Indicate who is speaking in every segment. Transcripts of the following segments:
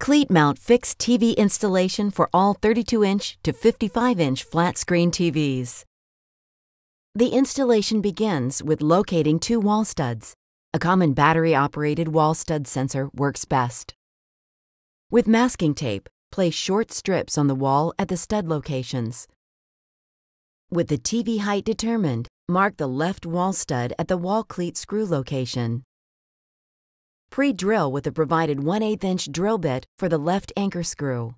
Speaker 1: Cleat mount fixed TV installation for all 32 inch to 55 inch flat screen TVs. The installation begins with locating two wall studs. A common battery operated wall stud sensor works best. With masking tape, place short strips on the wall at the stud locations. With the TV height determined, mark the left wall stud at the wall cleat screw location. Pre-drill with the provided 1 8 inch drill bit for the left anchor screw.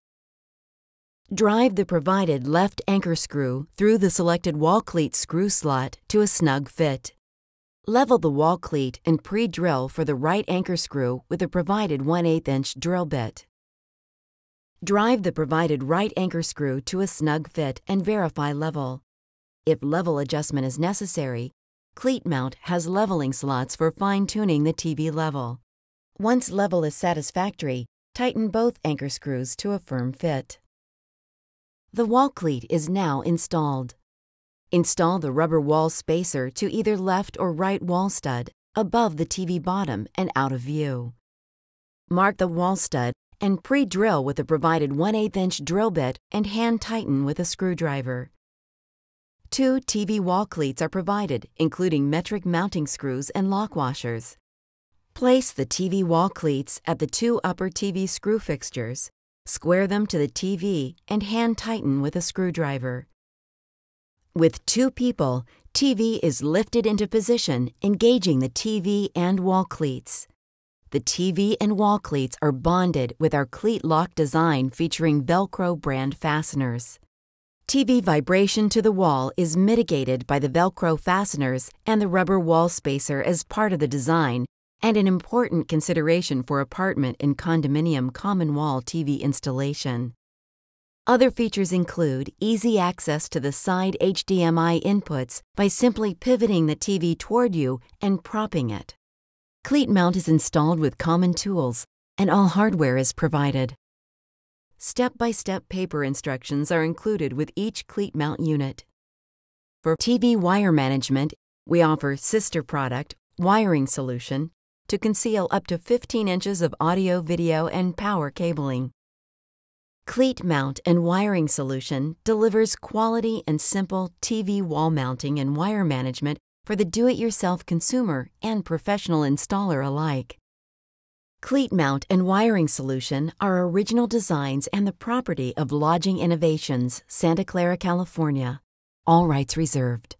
Speaker 1: Drive the provided left anchor screw through the selected wall cleat screw slot to a snug fit. Level the wall cleat and pre-drill for the right anchor screw with the provided 1 8 inch drill bit. Drive the provided right anchor screw to a snug fit and verify level. If level adjustment is necessary, cleat mount has leveling slots for fine-tuning the TV level. Once level is satisfactory, tighten both anchor screws to a firm fit. The wall cleat is now installed. Install the rubber wall spacer to either left or right wall stud, above the TV bottom and out of view. Mark the wall stud and pre-drill with a provided 1 8 inch drill bit and hand tighten with a screwdriver. Two TV wall cleats are provided, including metric mounting screws and lock washers. Place the TV wall cleats at the two upper TV screw fixtures, square them to the TV, and hand tighten with a screwdriver. With two people, TV is lifted into position, engaging the TV and wall cleats. The TV and wall cleats are bonded with our cleat lock design featuring Velcro brand fasteners. TV vibration to the wall is mitigated by the Velcro fasteners and the rubber wall spacer as part of the design and an important consideration for apartment and condominium common wall TV installation. Other features include easy access to the side HDMI inputs by simply pivoting the TV toward you and propping it. Cleat mount is installed with common tools, and all hardware is provided. Step-by-step -step paper instructions are included with each cleat mount unit. For TV wire management, we offer sister product, wiring solution, to conceal up to 15 inches of audio, video, and power cabling. Cleat Mount and Wiring Solution delivers quality and simple TV wall mounting and wire management for the do-it-yourself consumer and professional installer alike. Cleat Mount and Wiring Solution are original designs and the property of Lodging Innovations, Santa Clara, California. All rights reserved.